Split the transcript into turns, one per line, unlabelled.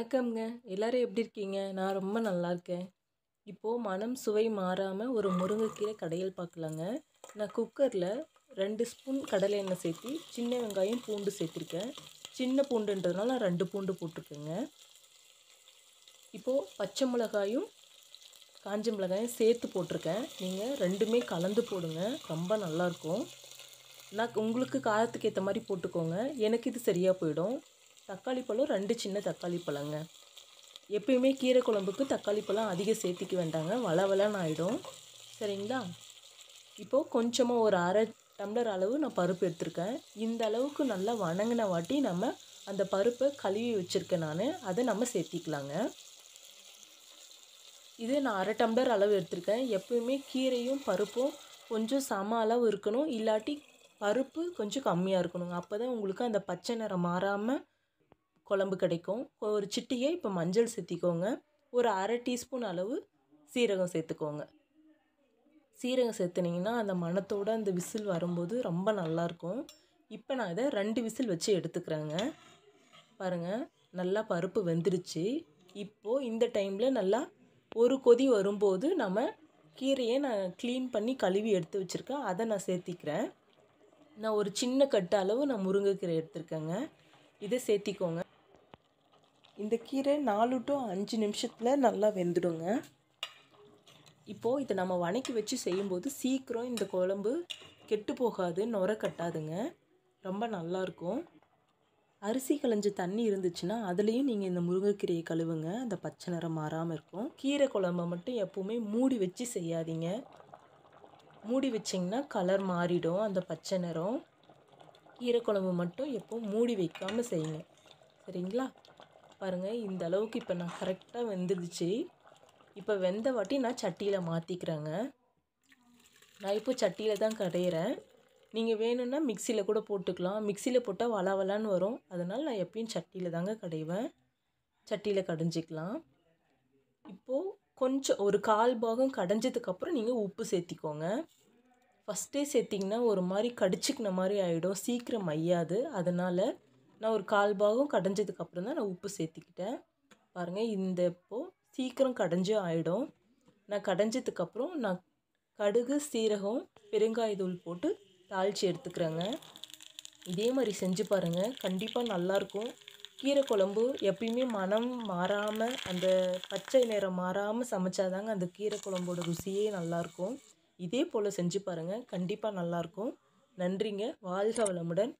வணக்கம்ங்க எல்லோரும் எப்படி இருக்கீங்க நான் ரொம்ப நல்லா இருக்கேன் இப்போது மனம் சுவை மாறாமல் ஒரு முருங்கைக்கீரை கடையில் பார்க்கலாங்க நான் குக்கரில் ரெண்டு ஸ்பூன் கடலை எண்ணெய் சேர்த்து சின்ன வெங்காயம் பூண்டு சேர்த்துருக்கேன் சின்ன பூண்டுன்றதுனால நான் ரெண்டு பூண்டு போட்டிருக்கேங்க இப்போது பச்சை மிளகாயும் காஞ்ச மிளகாயும் சேர்த்து போட்டிருக்கேன் நீங்கள் ரெண்டுமே கலந்து போடுங்க ரொம்ப நல்லாயிருக்கும் நான் உங்களுக்கு காரத்துக்கு ஏற்ற மாதிரி போட்டுக்கோங்க எனக்கு இது சரியாக போயிடும் தக்காளி பழம் ரெண்டு சின்ன தக்காளி பழங்க எப்பயுமே கீரை குழம்புக்கு தக்காளி பழம் அதிகம் சேர்த்திக்க வேண்டாங்க வளவலன்னு ஆகிடும் சரிங்களா இப்போது கொஞ்சமாக ஒரு அரை டம்ளர் அளவு நான் பருப்பு எடுத்திருக்கேன் இந்த அளவுக்கு நல்லா வணங்கின வாட்டி நம்ம அந்த பருப்பை கழுவி வச்சுருக்கேன் நான் அதை நம்ம சேர்த்திக்கலாங்க இது நான் அரை டம்ளர் அளவு எடுத்திருக்கேன் எப்பயுமே கீரையும் பருப்பும் கொஞ்சம் சம அளவு இருக்கணும் இல்லாட்டி பருப்பு கொஞ்சம் கம்மியாக இருக்கணும் அப்போ தான் உங்களுக்கு அந்த பச்சை நிறம் மாறாமல் குழம்பு கிடைக்கும் ஒரு சிட்டியை இப்போ மஞ்சள் சேர்த்திக்கோங்க ஒரு அரை டீஸ்பூன் அளவு சீரகம் சேர்த்துக்கோங்க சீரகம் சேர்த்துனிங்கன்னா அந்த மணத்தோடு அந்த விசில் வரும்போது ரொம்ப நல்லாயிருக்கும் இப்போ நான் இதை ரெண்டு விசில் வச்சு எடுத்துக்கிறேங்க பாருங்கள் நல்லா பருப்பு வெந்துருச்சு இப்போது இந்த டைமில் நல்லா ஒரு கொதி வரும்போது நம்ம கீரையை நான் க்ளீன் பண்ணி கழுவி எடுத்து வச்சுருக்கேன் அதை நான் சேர்த்திக்கிறேன் நான் ஒரு சின்ன கட்டு அளவு நான் முருங்கைக்கீரை எடுத்துருக்கேங்க இதை சேர்த்திக்கோங்க இந்த கீரை நாலு டு அஞ்சு நிமிஷத்தில் நல்லா வெந்துடுங்க இப்போது இதை நம்ம வணக்கி வச்சு செய்யும்போது சீக்கிரம் இந்த குழம்பு கெட்டு போகாது நுர கட்டாதுங்க ரொம்ப நல்லாயிருக்கும் அரிசி களைஞ்ச தண்ணி இருந்துச்சுன்னா அதுலேயும் நீங்கள் இந்த முருங்கைக்கீரையை கழுவுங்க அந்த பச்சை நிறம் மாறாமல் இருக்கும் கீரை குழம்பை மட்டும் எப்போவுமே மூடி வச்சு செய்யாதீங்க மூடி வச்சிங்கன்னா கலர் மாறிடும் அந்த பச்சை நிறம் கீரை குழம்பு மட்டும் எப்போ மூடி வைக்காமல் செய்யுங்க சரிங்களா பாருங்கள் இந்த அளவுக்கு இப்போ நான் கரெக்டாக வெந்துடுச்சு இப்போ வெந்த வாட்டி நான் சட்டியில் மாற்றிக்கிறேங்க நான் இப்போ சட்டியில் தான் கடையிறேன் நீங்கள் வேணும்னா மிக்சியில் கூட போட்டுக்கலாம் மிக்சியில் போட்டால் வள வளான்னு வரும் அதனால் நான் எப்பயும் சட்டியில் தாங்க கடைவேன் சட்டியில் கடைஞ்சிக்கலாம் இப்போது கொஞ்சம் ஒரு கால் பாகம் கடைஞ்சதுக்கப்புறம் நீங்கள் உப்பு சேர்த்திக்கோங்க ஃபஸ்ட்டே சேர்த்திங்கன்னா ஒரு மாதிரி கடிச்சிக்கின மாதிரி ஆகிடும் சீக்கிரம் ஐயாது அதனால் நான் ஒரு கால் பாகம் அப்புறம் தான் நான் உப்பு சேர்த்திக்கிட்டேன் பாருங்கள் இந்த இப்போது சீக்கிரம் கடைஞ்சே ஆகிடும் நான் கடைஞ்சதுக்கப்புறம் நான் கடுகு சீரகம் பெருங்காயத்தூள் போட்டு தாளித்து எடுத்துக்கிறேங்க இதே மாதிரி செஞ்சு பாருங்கள் கண்டிப்பாக நல்லாயிருக்கும் கீரை குழம்பு எப்பயுமே மனம் மாறாமல் அந்த பச்சை நிறம் மாறாமல் சமைச்சாதாங்க அந்த கீரை குழம்போட ருசியே நல்லாயிருக்கும் இதே போல் செஞ்சு பாருங்கள் கண்டிப்பாக நல்லாயிருக்கும் நன்றிங்க வாழ்க வளமுடன்